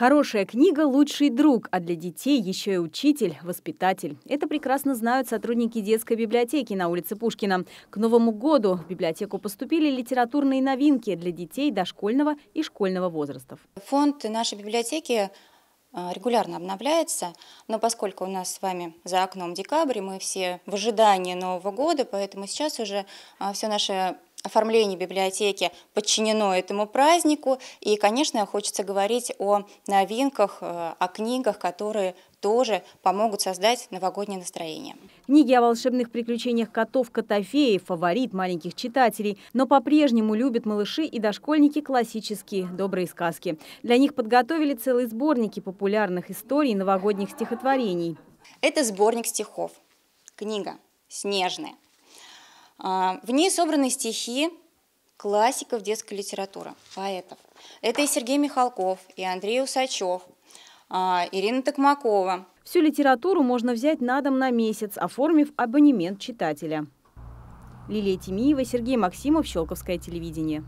Хорошая книга – лучший друг, а для детей еще и учитель, воспитатель. Это прекрасно знают сотрудники детской библиотеки на улице Пушкина. К Новому году в библиотеку поступили литературные новинки для детей дошкольного и школьного возрастов. Фонд нашей библиотеки а, регулярно обновляется, но поскольку у нас с вами за окном декабрь, мы все в ожидании Нового года, поэтому сейчас уже а, все наше оформление библиотеки подчинено этому празднику. И, конечно, хочется говорить о новинках, э, о книгах, которые тоже помогут создать новогоднее настроение. Книги о волшебных приключениях котов Котофеи – фаворит маленьких читателей, но по-прежнему любят малыши и дошкольники классические добрые сказки. Для них подготовили целые сборники популярных историй новогодних стихотворений. Это сборник стихов, книга «Снежная», а, в ней собраны стихи классиков детской литературы, поэтов. Это и Сергей Михалков, и Андрей Усачев, а, Ирина Токмакова. Всю литературу можно взять на дом на месяц, оформив абонемент читателя. Лилия Тимиева, Сергей Максимов, Щелковское телевидение.